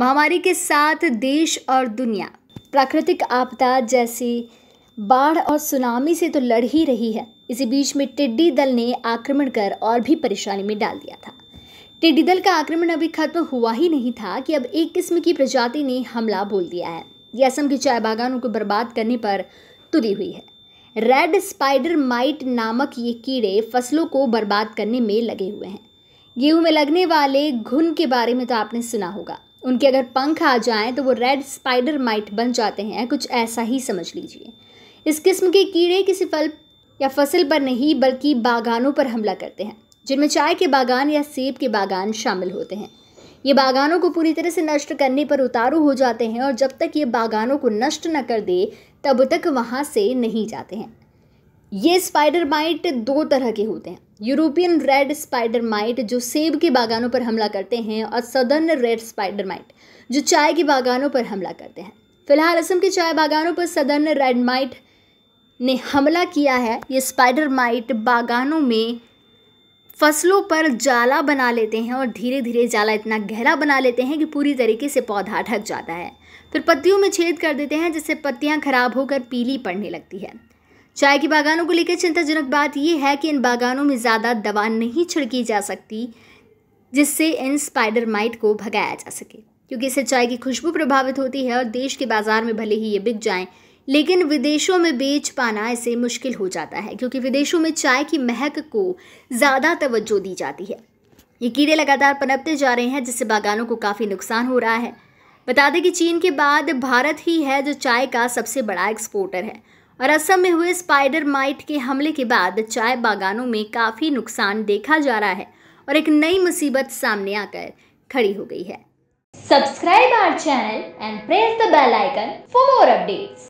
महामारी के साथ देश और दुनिया प्राकृतिक आपदा जैसी बाढ़ और सुनामी से तो लड़ ही रही है इसी बीच में टिड्डी दल ने आक्रमण कर और भी परेशानी में डाल दिया था टिड्डी दल का आक्रमण अभी खत्म हुआ ही नहीं था कि अब एक किस्म की प्रजाति ने हमला बोल दिया है ये असम के चाय बागानों को बर्बाद करने पर तुली हुई है रेड स्पाइडर माइट नामक ये कीड़े फसलों को बर्बाद करने में लगे हुए हैं गेहूं में लगने वाले घुन के बारे में तो आपने सुना होगा उनके अगर पंख आ जाएं तो वो रेड स्पाइडर माइट बन जाते हैं कुछ ऐसा ही समझ लीजिए इस किस्म के कीड़े किसी फल या फसल पर नहीं बल्कि बागानों पर हमला करते हैं जिनमें चाय के बागान या सेब के बागान शामिल होते हैं ये बागानों को पूरी तरह से नष्ट करने पर उतारू हो जाते हैं और जब तक ये बागानों को नष्ट न कर दे तब तक वहाँ से नहीं जाते हैं ये स्पाइडर माइट दो तरह के होते हैं यूरोपियन रेड स्पाइडर माइट जो सेब के बागानों पर हमला करते हैं और सदर्न रेड स्पाइडर माइट जो चाय के बागानों पर हमला करते हैं फिलहाल असम के चाय बागानों पर सदर्न रेड माइट ने हमला किया है ये स्पाइडर माइट बागानों में फसलों पर जाला बना लेते हैं और धीरे धीरे जाला इतना गहरा बना लेते हैं कि पूरी तरीके से पौधा ढक जाता है फिर पत्तियों में छेद कर देते हैं जिससे पत्तियां खराब होकर पीली पड़ने लगती है चाय के बागानों को लेकर चिंताजनक बात यह है कि इन बागानों में ज़्यादा दवा नहीं छिड़की जा सकती जिससे इन स्पाइडर माइट को भगाया जा सके क्योंकि इससे चाय की खुशबू प्रभावित होती है और देश के बाज़ार में भले ही ये बिक जाएं लेकिन विदेशों में बेच पाना इसे मुश्किल हो जाता है क्योंकि विदेशों में चाय की महक को ज़्यादा तवज्जो दी जाती है ये कीड़े लगातार पनपते जा रहे हैं जिससे बागानों को काफ़ी नुकसान हो रहा है बता दें कि चीन के बाद भारत ही है जो चाय का सबसे बड़ा एक्सपोर्टर है और असम में हुए स्पाइडर माइट के हमले के बाद चाय बागानों में काफ़ी नुकसान देखा जा रहा है और एक नई मुसीबत सामने आकर खड़ी हो गई है subscribe our channel and press the bell icon for more updates